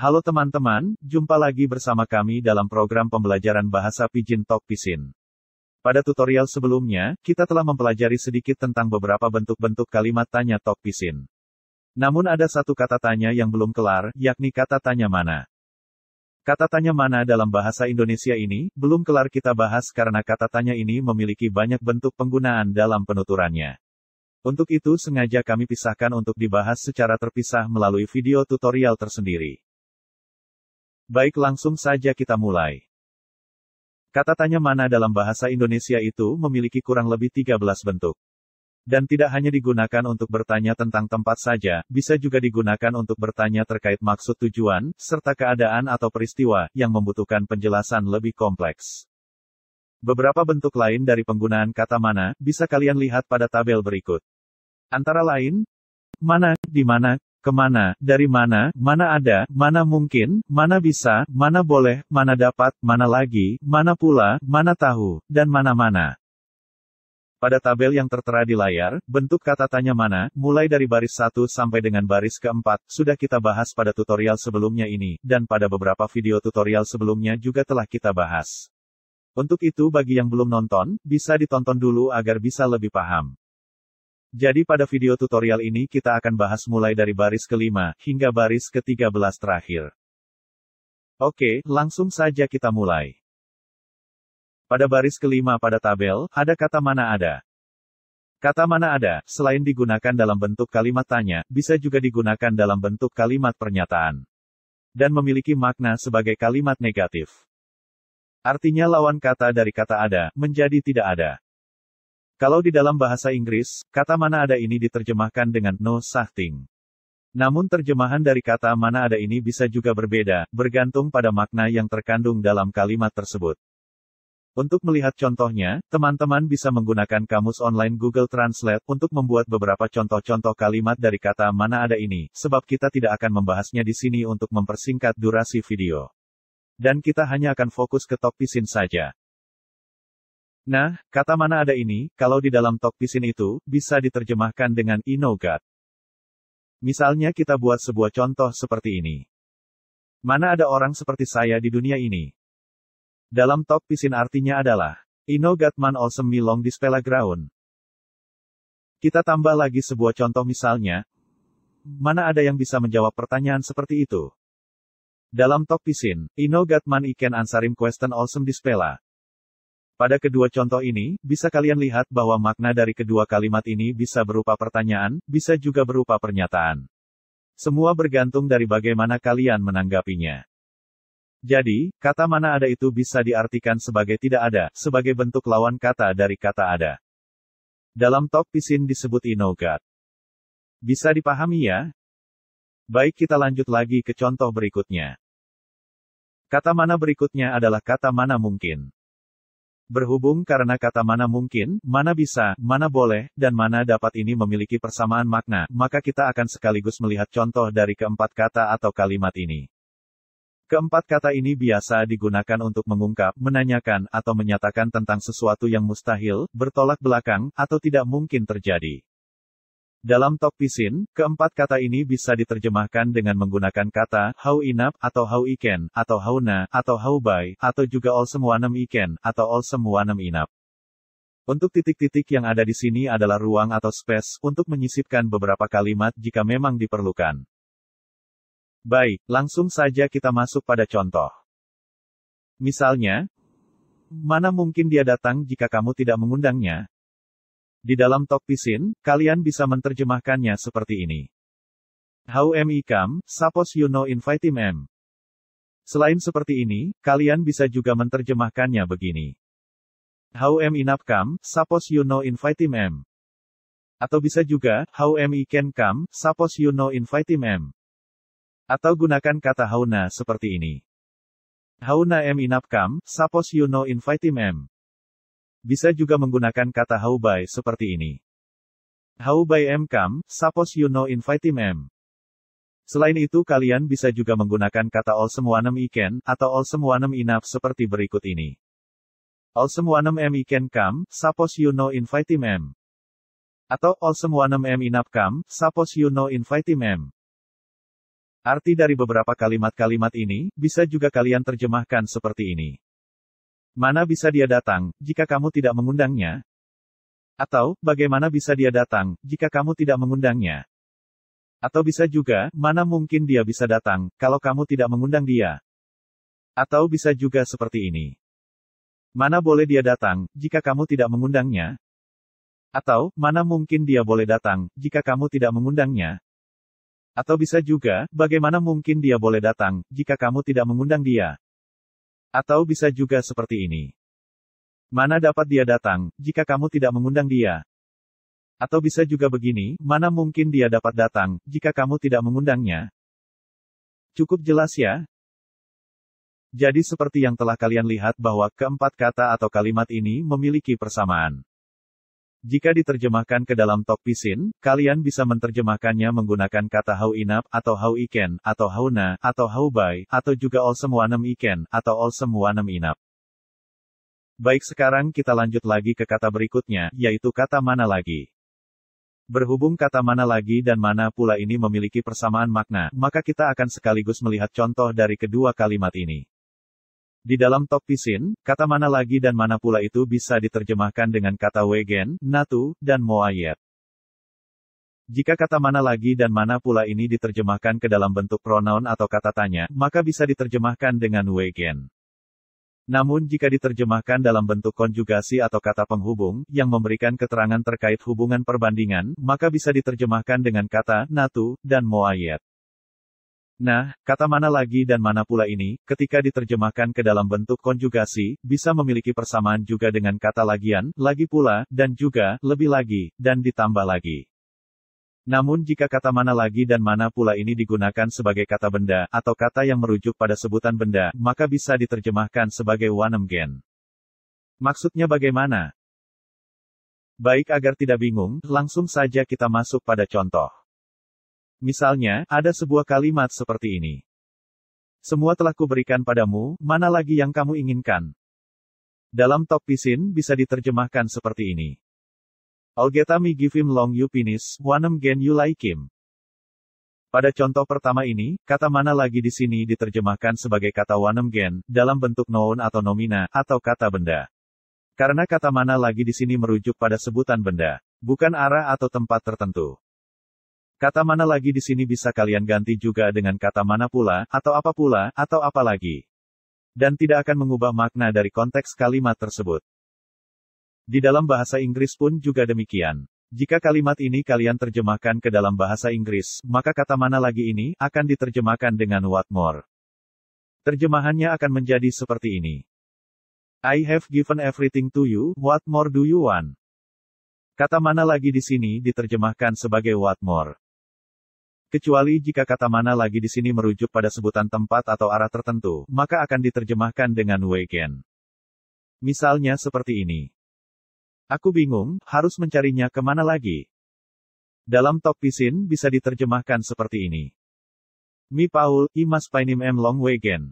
Halo teman-teman, jumpa lagi bersama kami dalam program pembelajaran bahasa Pijin Talk Pisin. Pada tutorial sebelumnya, kita telah mempelajari sedikit tentang beberapa bentuk-bentuk kalimat tanya Talk Pisin. Namun ada satu kata tanya yang belum kelar, yakni kata tanya mana. Kata tanya mana dalam bahasa Indonesia ini, belum kelar kita bahas karena kata tanya ini memiliki banyak bentuk penggunaan dalam penuturannya. Untuk itu sengaja kami pisahkan untuk dibahas secara terpisah melalui video tutorial tersendiri. Baik langsung saja kita mulai. Kata tanya mana dalam bahasa Indonesia itu memiliki kurang lebih 13 bentuk. Dan tidak hanya digunakan untuk bertanya tentang tempat saja, bisa juga digunakan untuk bertanya terkait maksud tujuan, serta keadaan atau peristiwa, yang membutuhkan penjelasan lebih kompleks. Beberapa bentuk lain dari penggunaan kata mana, bisa kalian lihat pada tabel berikut. Antara lain, mana, di mana, Kemana, dari mana, mana ada, mana mungkin, mana bisa, mana boleh, mana dapat, mana lagi, mana pula, mana tahu, dan mana-mana. Pada tabel yang tertera di layar, bentuk kata tanya mana, mulai dari baris 1 sampai dengan baris keempat, sudah kita bahas pada tutorial sebelumnya ini, dan pada beberapa video tutorial sebelumnya juga telah kita bahas. Untuk itu bagi yang belum nonton, bisa ditonton dulu agar bisa lebih paham. Jadi pada video tutorial ini kita akan bahas mulai dari baris kelima hingga baris ke belas terakhir. Oke, langsung saja kita mulai. Pada baris kelima pada tabel, ada kata mana ada. Kata mana ada, selain digunakan dalam bentuk kalimat tanya, bisa juga digunakan dalam bentuk kalimat pernyataan. Dan memiliki makna sebagai kalimat negatif. Artinya lawan kata dari kata ada, menjadi tidak ada. Kalau di dalam bahasa Inggris, kata mana ada ini diterjemahkan dengan no sahting. Namun terjemahan dari kata mana ada ini bisa juga berbeda, bergantung pada makna yang terkandung dalam kalimat tersebut. Untuk melihat contohnya, teman-teman bisa menggunakan kamus online Google Translate untuk membuat beberapa contoh-contoh kalimat dari kata mana ada ini, sebab kita tidak akan membahasnya di sini untuk mempersingkat durasi video. Dan kita hanya akan fokus ke topisin saja. Nah, kata mana ada ini, kalau di dalam talk itu, bisa diterjemahkan dengan inogat. Misalnya kita buat sebuah contoh seperti ini. Mana ada orang seperti saya di dunia ini? Dalam talk artinya adalah, inogat man olsemi milong di spela ground. Kita tambah lagi sebuah contoh misalnya, mana ada yang bisa menjawab pertanyaan seperti itu? Dalam top pisin, man iken ansarim question awesome dispela. Pada kedua contoh ini, bisa kalian lihat bahwa makna dari kedua kalimat ini bisa berupa pertanyaan, bisa juga berupa pernyataan. Semua bergantung dari bagaimana kalian menanggapinya. Jadi, kata mana ada itu bisa diartikan sebagai tidak ada, sebagai bentuk lawan kata dari kata ada. Dalam talk pisin disebut inogat. Bisa dipahami ya? Baik kita lanjut lagi ke contoh berikutnya. Kata mana berikutnya adalah kata mana mungkin. Berhubung karena kata mana mungkin, mana bisa, mana boleh, dan mana dapat ini memiliki persamaan makna, maka kita akan sekaligus melihat contoh dari keempat kata atau kalimat ini. Keempat kata ini biasa digunakan untuk mengungkap, menanyakan, atau menyatakan tentang sesuatu yang mustahil, bertolak belakang, atau tidak mungkin terjadi. Dalam Tok Pisin, keempat kata ini bisa diterjemahkan dengan menggunakan kata "how inap atau "how iken, atau how na atau how bai, atau juga all semuanem iken, atau all semuanem inap. Untuk titik-titik yang ada di sini adalah ruang atau space untuk menyisipkan beberapa kalimat jika memang diperlukan. Baik, langsung saja kita masuk pada contoh. Misalnya, mana mungkin dia datang jika kamu tidak mengundangnya? Di dalam Talk kalian bisa menerjemahkannya seperti ini. How am I come, suppose you know invite him am. Selain seperti ini, kalian bisa juga menerjemahkannya begini. How am I not come, suppose you know invite him am. Atau bisa juga, how am I can come, suppose you know invite him am. Atau gunakan kata hauna seperti ini. Hauna am inap come, suppose you know invite him am. Bisa juga menggunakan kata how by seperti ini. How by M come, suppose you know invite him M. Selain itu kalian bisa juga menggunakan kata all semuanem I can, atau all semuanem enough seperti berikut ini. All semuanem M I can come, suppose you know invite him M. Atau all semuanem M enough come, suppose you know invite him M. Arti dari beberapa kalimat-kalimat ini, bisa juga kalian terjemahkan seperti ini. Mana bisa dia datang, jika kamu tidak mengundangnya? Atau, bagaimana bisa dia datang, jika kamu tidak mengundangnya? Atau bisa juga, mana mungkin dia bisa datang, kalau kamu tidak mengundang dia? Atau bisa juga seperti ini. Mana boleh dia datang, jika kamu tidak mengundangnya? Atau, mana mungkin dia boleh datang, jika kamu tidak mengundangnya? Atau bisa juga, bagaimana mungkin dia boleh datang, jika kamu tidak mengundang dia? Atau bisa juga seperti ini. Mana dapat dia datang, jika kamu tidak mengundang dia? Atau bisa juga begini, mana mungkin dia dapat datang, jika kamu tidak mengundangnya? Cukup jelas ya? Jadi seperti yang telah kalian lihat bahwa keempat kata atau kalimat ini memiliki persamaan. Jika diterjemahkan ke dalam Tok Pisin, kalian bisa menerjemahkannya menggunakan kata hau inap, atau hau iken, atau hauna, atau bai, atau juga olsem semuanem iken, atau olsem semuanem inap. Baik sekarang kita lanjut lagi ke kata berikutnya, yaitu kata mana lagi. Berhubung kata mana lagi dan mana pula ini memiliki persamaan makna, maka kita akan sekaligus melihat contoh dari kedua kalimat ini. Di dalam topisin, kata mana lagi dan mana pula itu bisa diterjemahkan dengan kata Wegen, Natu, dan Moayet. Jika kata mana lagi dan mana pula ini diterjemahkan ke dalam bentuk pronoun atau kata tanya, maka bisa diterjemahkan dengan Wegen. Namun jika diterjemahkan dalam bentuk konjugasi atau kata penghubung, yang memberikan keterangan terkait hubungan perbandingan, maka bisa diterjemahkan dengan kata Natu, dan Moayet. Nah, kata mana lagi dan mana pula ini, ketika diterjemahkan ke dalam bentuk konjugasi, bisa memiliki persamaan juga dengan kata lagian, lagi pula, dan juga, lebih lagi, dan ditambah lagi. Namun jika kata mana lagi dan mana pula ini digunakan sebagai kata benda, atau kata yang merujuk pada sebutan benda, maka bisa diterjemahkan sebagai gen. Maksudnya bagaimana? Baik agar tidak bingung, langsung saja kita masuk pada contoh. Misalnya, ada sebuah kalimat seperti ini. Semua telah kuberikan padamu, mana lagi yang kamu inginkan? Dalam top pisin bisa diterjemahkan seperti ini. me give him long you penis, wanem gen you like him. Pada contoh pertama ini, kata mana lagi di sini diterjemahkan sebagai kata gen, dalam bentuk noun atau nomina, atau kata benda. Karena kata mana lagi di sini merujuk pada sebutan benda, bukan arah atau tempat tertentu. Kata mana lagi di sini bisa kalian ganti juga dengan kata mana pula, atau apa pula, atau apa lagi. Dan tidak akan mengubah makna dari konteks kalimat tersebut. Di dalam bahasa Inggris pun juga demikian. Jika kalimat ini kalian terjemahkan ke dalam bahasa Inggris, maka kata mana lagi ini akan diterjemahkan dengan what more. Terjemahannya akan menjadi seperti ini. I have given everything to you, what more do you want? Kata mana lagi di sini diterjemahkan sebagai what more. Kecuali jika kata mana lagi di sini merujuk pada sebutan tempat atau arah tertentu, maka akan diterjemahkan dengan weekend. Misalnya seperti ini. Aku bingung, harus mencarinya kemana lagi? Dalam top pisin bisa diterjemahkan seperti ini. Mi Paul, Imas Painim M Long Weekend.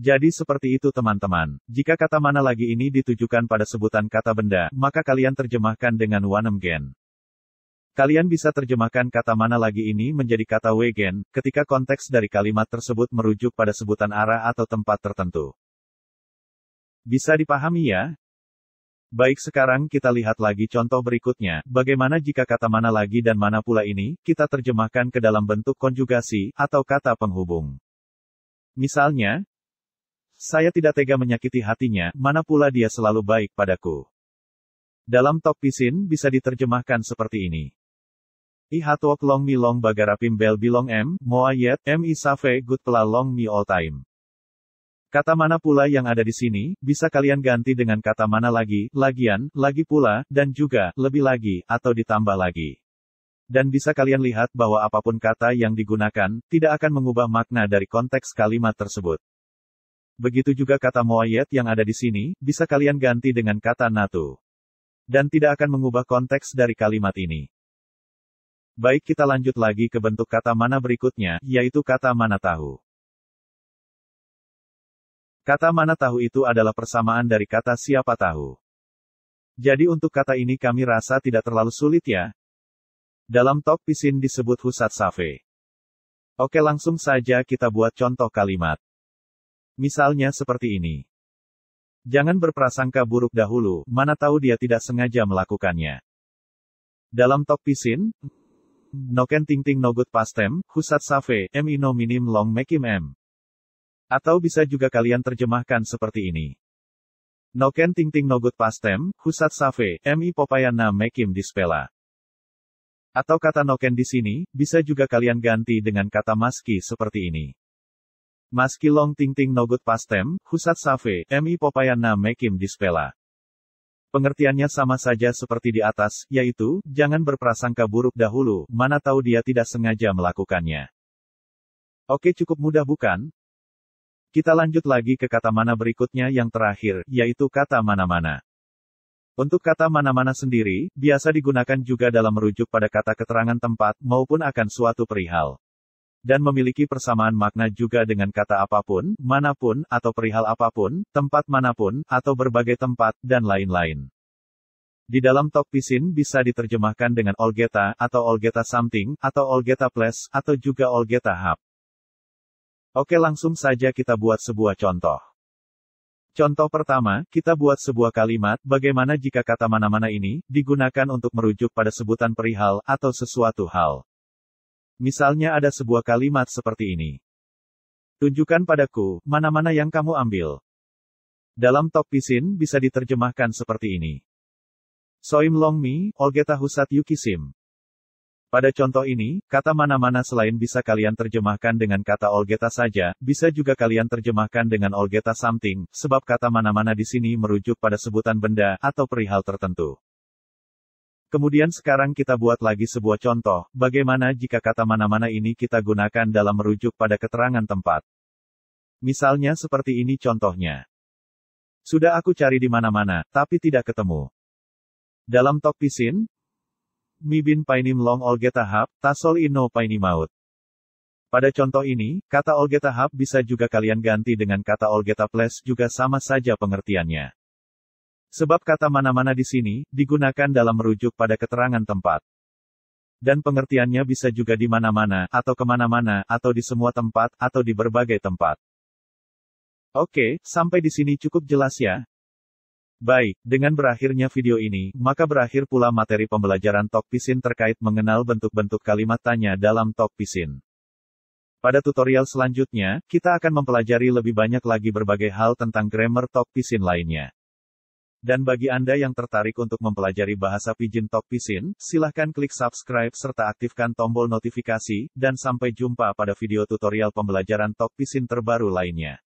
Jadi seperti itu teman-teman. Jika kata mana lagi ini ditujukan pada sebutan kata benda, maka kalian terjemahkan dengan wanem-gen. Kalian bisa terjemahkan kata mana lagi ini menjadi kata wegen, ketika konteks dari kalimat tersebut merujuk pada sebutan arah atau tempat tertentu. Bisa dipahami ya? Baik sekarang kita lihat lagi contoh berikutnya, bagaimana jika kata mana lagi dan mana pula ini, kita terjemahkan ke dalam bentuk konjugasi, atau kata penghubung. Misalnya, saya tidak tega menyakiti hatinya, mana pula dia selalu baik padaku. Dalam topisin bisa diterjemahkan seperti ini. Ihatok long mi long bagara pimbel bilong m, moa yet, m isafe gut pela long mi all time. Kata mana pula yang ada di sini, bisa kalian ganti dengan kata mana lagi, lagian, lagi pula, dan juga, lebih lagi, atau ditambah lagi. Dan bisa kalian lihat bahwa apapun kata yang digunakan, tidak akan mengubah makna dari konteks kalimat tersebut. Begitu juga kata moayet yang ada di sini, bisa kalian ganti dengan kata natu. Dan tidak akan mengubah konteks dari kalimat ini. Baik kita lanjut lagi ke bentuk kata mana berikutnya, yaitu kata mana tahu. Kata mana tahu itu adalah persamaan dari kata siapa tahu. Jadi untuk kata ini kami rasa tidak terlalu sulit ya. Dalam top pisin disebut husat save. Oke langsung saja kita buat contoh kalimat. Misalnya seperti ini. Jangan berprasangka buruk dahulu, mana tahu dia tidak sengaja melakukannya. Dalam top pisin, noken tingting nogut pastem, husat save, m ino minim long mekim m. Atau bisa juga kalian terjemahkan seperti ini. Noken tingting nogut pastem, husat save, mi popayana mekim dispela. Atau kata noken di sini, bisa juga kalian ganti dengan kata maski seperti ini. Maski long tingting nogut pastem, husat save, mi popayana mekim dispela. Pengertiannya sama saja seperti di atas, yaitu, jangan berprasangka buruk dahulu, mana tahu dia tidak sengaja melakukannya. Oke cukup mudah bukan? Kita lanjut lagi ke kata mana berikutnya yang terakhir, yaitu kata mana-mana. Untuk kata mana-mana sendiri, biasa digunakan juga dalam merujuk pada kata keterangan tempat, maupun akan suatu perihal dan memiliki persamaan makna juga dengan kata apapun, manapun, atau perihal apapun, tempat manapun, atau berbagai tempat, dan lain-lain. Di dalam Pisin bisa diterjemahkan dengan Olgeta, atau Olgeta Something, atau Olgeta plus atau juga Olgeta Hub. Oke langsung saja kita buat sebuah contoh. Contoh pertama, kita buat sebuah kalimat, bagaimana jika kata mana-mana ini, digunakan untuk merujuk pada sebutan perihal, atau sesuatu hal. Misalnya ada sebuah kalimat seperti ini. Tunjukkan padaku, mana-mana yang kamu ambil. Dalam Talk Pisin bisa diterjemahkan seperti ini. Soim Long Mi, Olgeta Husat Yukisim. Pada contoh ini, kata mana-mana selain bisa kalian terjemahkan dengan kata Olgeta saja, bisa juga kalian terjemahkan dengan Olgeta something, sebab kata mana-mana di sini merujuk pada sebutan benda, atau perihal tertentu. Kemudian sekarang kita buat lagi sebuah contoh, bagaimana jika kata mana-mana ini kita gunakan dalam merujuk pada keterangan tempat. Misalnya seperti ini contohnya. Sudah aku cari di mana-mana, tapi tidak ketemu. Dalam tok pisin, mibin painim long olge tahap, tasol ino paini maut. Pada contoh ini, kata olgeta tahap bisa juga kalian ganti dengan kata olgeta plus juga sama saja pengertiannya. Sebab kata mana-mana di sini, digunakan dalam merujuk pada keterangan tempat. Dan pengertiannya bisa juga di mana-mana, atau kemana-mana, atau di semua tempat, atau di berbagai tempat. Oke, sampai di sini cukup jelas ya. Baik, dengan berakhirnya video ini, maka berakhir pula materi pembelajaran Tok Pisin terkait mengenal bentuk-bentuk kalimat tanya dalam Tok Pisin. Pada tutorial selanjutnya, kita akan mempelajari lebih banyak lagi berbagai hal tentang grammar Tok Pisin lainnya. Dan bagi Anda yang tertarik untuk mempelajari bahasa Pijin Talk Pisin, silahkan klik subscribe serta aktifkan tombol notifikasi, dan sampai jumpa pada video tutorial pembelajaran Talk Pisin terbaru lainnya.